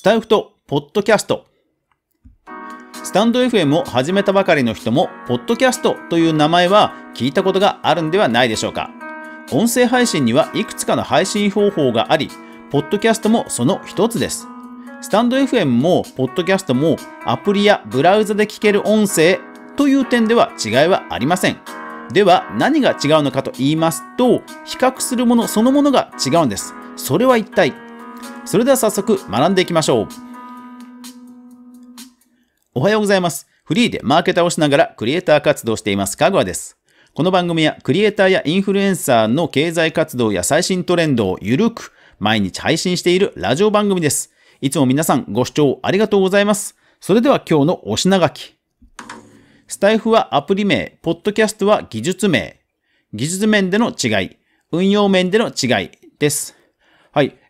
スタイフとポッドキャスト。スタンド FM を始めたばかりの人も、ポッドキャストという名前は聞いたことがあるんではないでしょうか。音声配信にはいくつかの配信方法があり、ポッドキャストもその一つです。スタンド FM も、ポッドキャストも、アプリやブラウザで聞ける音声という点では違いはありません。では、何が違うのかと言いますと、比較するものそのものが違うんです。それは一体それでは早速学んでいきましょうおはようございますフリーでマーケターをしながらクリエイター活動していますかぐわですこの番組はクリエイターやインフルエンサーの経済活動や最新トレンドをゆるく毎日配信しているラジオ番組です。いつも皆さんご視聴ありがとうございます。それでは今日のお品書き。スタイフはアプリ名、ポッドキャストは技術名。技術面での違い、運用面での違いです。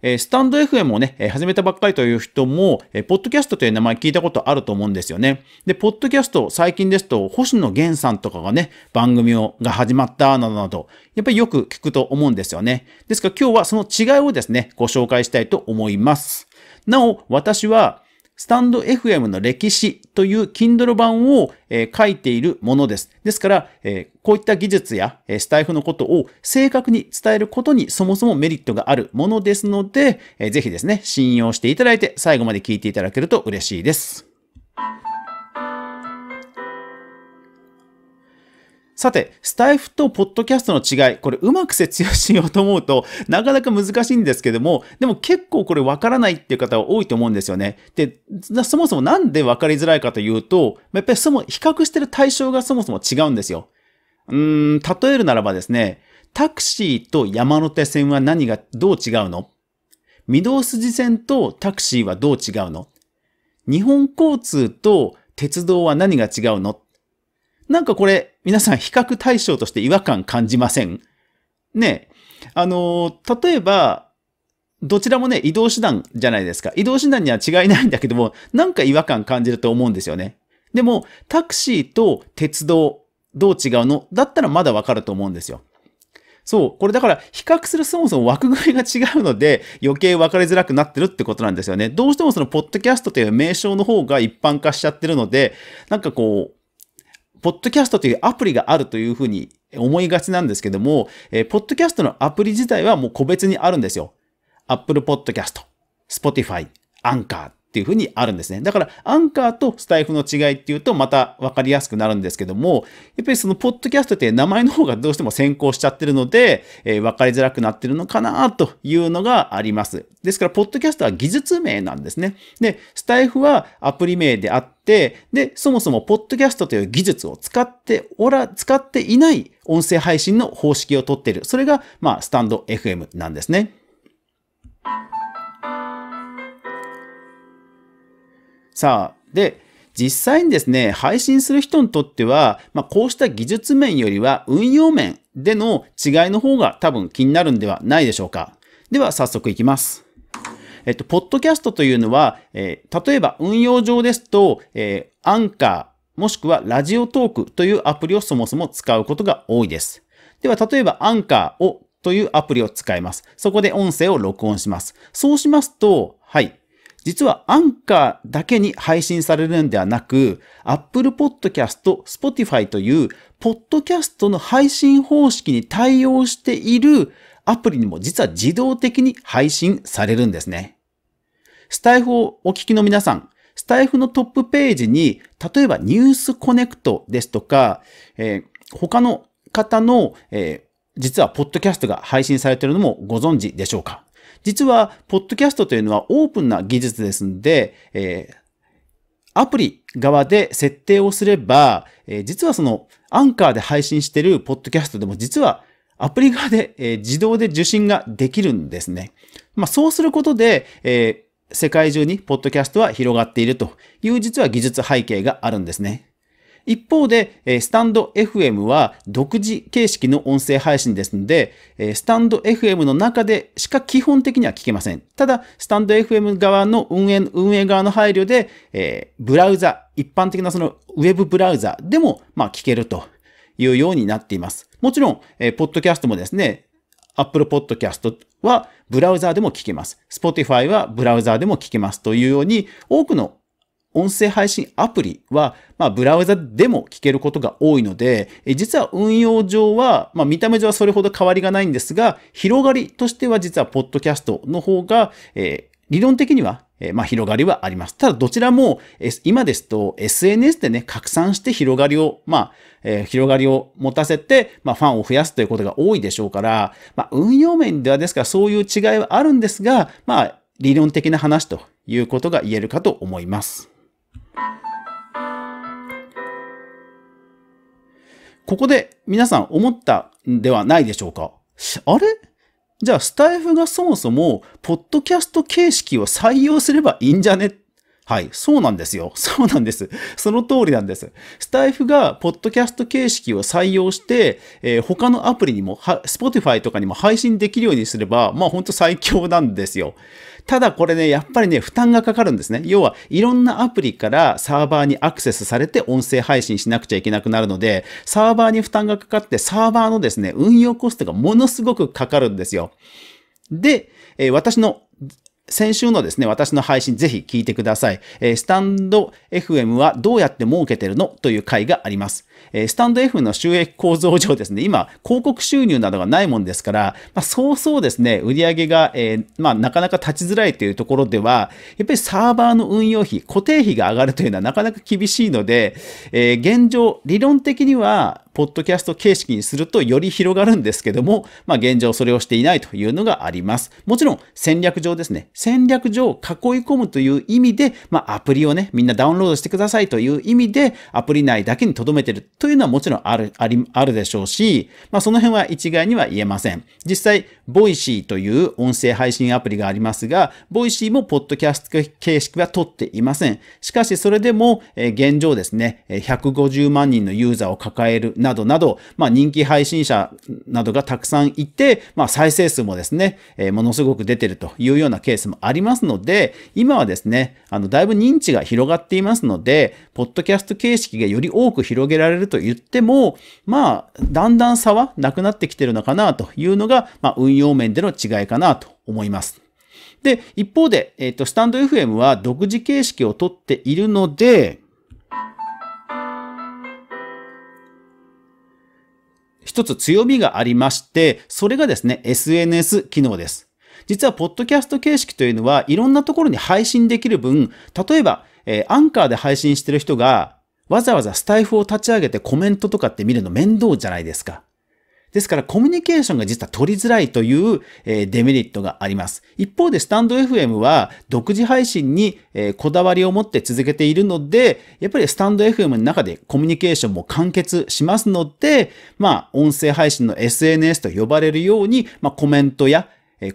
えー、スタンド FM をね、えー、始めたばっかりという人も、えー、ポッドキャストという名前聞いたことあると思うんですよね。で、ポッドキャスト、最近ですと、星野源さんとかがね、番組を、が始まったなどなど、やっぱりよく聞くと思うんですよね。ですから今日はその違いをですね、ご紹介したいと思います。なお、私は、スタンド FM の歴史という Kindle 版を、えー、書いているものです。ですから、えー、こういった技術や、えー、スタイフのことを正確に伝えることにそもそもメリットがあるものですので、えー、ぜひですね、信用していただいて最後まで聞いていただけると嬉しいです。さて、スタイフとポッドキャストの違い、これうまく説明しようと思うとなかなか難しいんですけども、でも結構これわからないっていう方は多いと思うんですよね。で、そもそもなんでわかりづらいかというと、やっぱりその比較してる対象がそもそも違うんですよ。うーん、例えるならばですね、タクシーと山手線は何がどう違うの御堂筋線とタクシーはどう違うの日本交通と鉄道は何が違うのなんかこれ、皆さん比較対象として違和感感じませんねあの例えば、どちらもね、移動手段じゃないですか。移動手段には違いないんだけども、なんか違和感感じると思うんですよね。でも、タクシーと鉄道、どう違うのだったらまだわかると思うんですよ。そう。これだから、比較するそもそも枠組みが違うので、余計分かりづらくなってるってことなんですよね。どうしてもその、ポッドキャストという名称の方が一般化しちゃってるので、なんかこう、ポッドキャストというアプリがあるというふうに思いがちなんですけども、えー、ポッドキャストのアプリ自体はもう個別にあるんですよ。Apple Podcast、Spotify、Anchor っていうふうにあるんですね。だから、アンカーとスタイフの違いっていうと、また分かりやすくなるんですけども、やっぱりその、ポッドキャストって名前の方がどうしても先行しちゃってるので、えー、分かりづらくなってるのかなというのがあります。ですから、ポッドキャストは技術名なんですね。で、スタイフはアプリ名であって、で、そもそも、ポッドキャストという技術を使っておら、使っていない音声配信の方式をとっている。それが、まあ、スタンド FM なんですね。さあ、で、実際にですね、配信する人にとっては、まあ、こうした技術面よりは運用面での違いの方が多分気になるんではないでしょうか。では、早速いきます。えっと、ポッドキャストというのは、えー、例えば運用上ですと、えー、アンカー、もしくはラジオトークというアプリをそもそも使うことが多いです。では、例えばアンカーをというアプリを使います。そこで音声を録音します。そうしますと、はい、実はアンカーだけに配信されるんではなく、Apple Podcast、Spotify という、ポッドキャストの配信方式に対応しているアプリにも実は自動的に配信されるんですね。スタイフをお聞きの皆さん、スタイフのトップページに、例えばニュースコネクトですとか、えー、他の方の、えー、実はポッドキャストが配信されているのもご存知でしょうか実は、ポッドキャストというのはオープンな技術ですので、えー、アプリ側で設定をすれば、えー、実はその、アンカーで配信してるポッドキャストでも実は、アプリ側で、えー、自動で受信ができるんですね。まあ、そうすることで、えー、世界中にポッドキャストは広がっているという実は技術背景があるんですね。一方で、スタンド FM は独自形式の音声配信ですので、スタンド FM の中でしか基本的には聞けません。ただ、スタンド FM 側の運営、運営側の配慮で、ブラウザ、一般的なそのウェブブラウザでも、まあ、聞けるというようになっています。もちろん、ポッドキャストもですね、Apple Podcast はブラウザーでも聞けます。Spotify はブラウザーでも聞けますというように、多くの音声配信アプリは、まあ、ブラウザでも聞けることが多いので、実は運用上は、まあ、見た目上はそれほど変わりがないんですが、広がりとしては実は、ポッドキャストの方が、えー、理論的にはえまあ、広がりはあります。ただ、どちらも、え今ですと、SNS でね、拡散して広がりを、まあ、えー、広がりを持たせて、まあ、ファンを増やすということが多いでしょうから、まあ、運用面ではですから、そういう違いはあるんですが、まあ、理論的な話ということが言えるかと思います。ここで皆さん思ったんではないでしょうかあれじゃあスタイフがそもそもポッドキャスト形式を採用すればいいんじゃねっはい、そうなんですよ。そうなんです。その通りなんです。スタイフが、ポッドキャスト形式を採用して、えー、他のアプリにも、Spotify とかにも配信できるようにすれば、まあほんと最強なんですよ。ただこれね、やっぱりね、負担がかかるんですね。要は、いろんなアプリからサーバーにアクセスされて音声配信しなくちゃいけなくなるので、サーバーに負担がかかって、サーバーのですね、運用コストがものすごくかかるんですよ。で、えー、私の先週のですね、私の配信ぜひ聞いてください。えー、スタンド FM はどうやって儲けてるのという回があります。えー、スタンド F の収益構造上ですね、今、広告収入などがないもんですから、まあ、そうそうですね、売り上げが、えー、まあ、なかなか立ちづらいというところでは、やっぱりサーバーの運用費、固定費が上がるというのはなかなか厳しいので、えー、現状、理論的には、ポッドキャスト形式にするとより広がるんですけども、まあ、現状それをしていないというのがあります。もちろん戦略上ですね、戦略上囲い込むという意味で、まあ、アプリをね、みんなダウンロードしてくださいという意味で、アプリ内だけに留めてるというのはもちろんある、あり、あるでしょうし、まあその辺は一概には言えません。実際、ボイシーという音声配信アプリがありますが、ボイシーもポッドキャスト形式は取っていません。しかしそれでも、え現状ですね、150万人のユーザーを抱えるなどなど、まあ人気配信者などがたくさんいて、まあ再生数もですね、えものすごく出てるというようなケースもありますので、今はですね、あの、だいぶ認知が広がっていますので、ポッドキャスト形式がより多く広げられるると言っても、まあ、だんだん差はなくなってきてるのかなというのが、まあ、運用面での違いかなと思います。で、一方で、えっ、ー、と、スタンド FM は独自形式をとっているので、一つ強みがありまして、それがですね、SNS 機能です。実は、ポッドキャスト形式というのは、いろんなところに配信できる分、例えば、えー、アンカーで配信してる人が、わざわざスタイフを立ち上げてコメントとかって見るの面倒じゃないですか。ですからコミュニケーションが実は取りづらいというデメリットがあります。一方でスタンド FM は独自配信にこだわりを持って続けているので、やっぱりスタンド FM の中でコミュニケーションも完結しますので、まあ音声配信の SNS と呼ばれるように、まあコメントや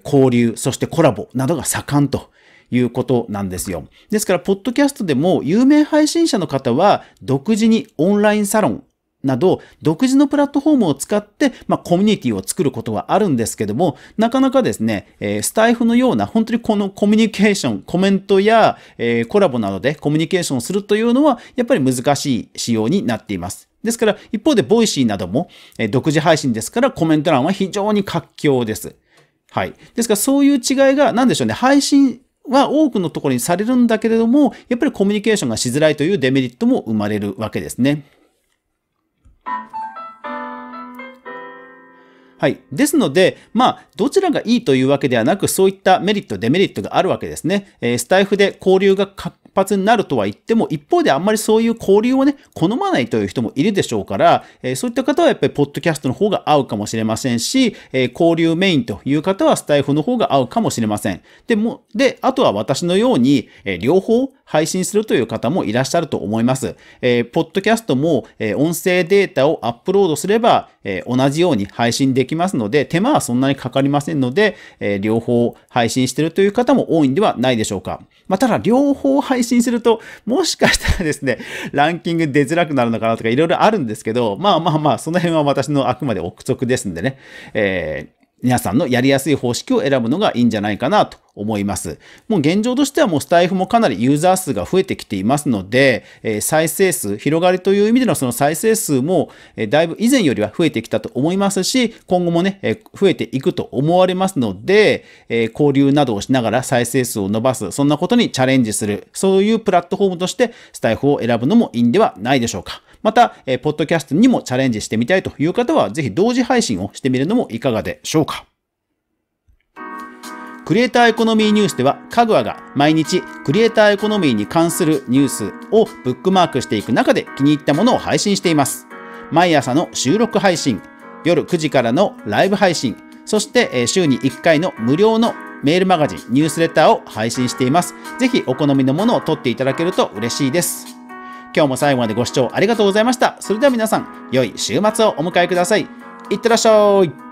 交流、そしてコラボなどが盛んということなんですよ。ですから、ポッドキャストでも有名配信者の方は独自にオンラインサロン、など、独自のプラットフォームを使って、まあ、コミュニティを作ることはあるんですけども、なかなかですね、えー、スタイフのような、本当にこのコミュニケーション、コメントや、えー、コラボなどでコミュニケーションをするというのは、やっぱり難しい仕様になっています。ですから、一方で、ボイシーなども、えー、独自配信ですから、コメント欄は非常に活況です。はい。ですから、そういう違いが、なんでしょうね、配信は多くのところにされるんだけれども、やっぱりコミュニケーションがしづらいというデメリットも生まれるわけですね。はい。ですので、まあ、どちらがいいというわけではなく、そういったメリット、デメリットがあるわけですね。えー、スタイフで交流が活発になるとは言っても、一方であんまりそういう交流をね、好まないという人もいるでしょうから、えー、そういった方はやっぱりポッドキャストの方が合うかもしれませんし、えー、交流メインという方はスタイフの方が合うかもしれません。で、も、で、あとは私のように、えー、両方配信するという方もいらっしゃると思います。えー、ポッドキャストも、え音声データをアップロードすれば、えー、同じように配信できますので、手間はそんなにかかりませんので、えー、両方配信してるという方も多いんではないでしょうか。まあ、ただ、両方配信すると、もしかしたらですね、ランキング出づらくなるのかなとか、いろいろあるんですけど、まあまあまあ、その辺は私のあくまで憶測ですんでね、えー、皆さんのやりやすい方式を選ぶのがいいんじゃないかなと思います。もう現状としてはもうスタイフもかなりユーザー数が増えてきていますので、え再生数、広がりという意味でのその再生数も、えだいぶ以前よりは増えてきたと思いますし、今後もね、え増えていくと思われますので、え交流などをしながら再生数を伸ばす、そんなことにチャレンジする、そういうプラットフォームとしてスタイフを選ぶのもいいんではないでしょうか。また、えー、ポッドキャストにもチャレンジしてみたいという方は、ぜひ同時配信をしてみるのもいかがでしょうか。クリエイターエコノミーニュースでは、カグアが毎日クリエイターエコノミーに関するニュースをブックマークしていく中で気に入ったものを配信しています。毎朝の収録配信、夜9時からのライブ配信、そして週に1回の無料のメールマガジン、ニュースレターを配信しています。ぜひお好みのものを取っていただけると嬉しいです。今日も最後までご視聴ありがとうございました。それでは皆さん、良い週末をお迎えください。いってらっしゃい。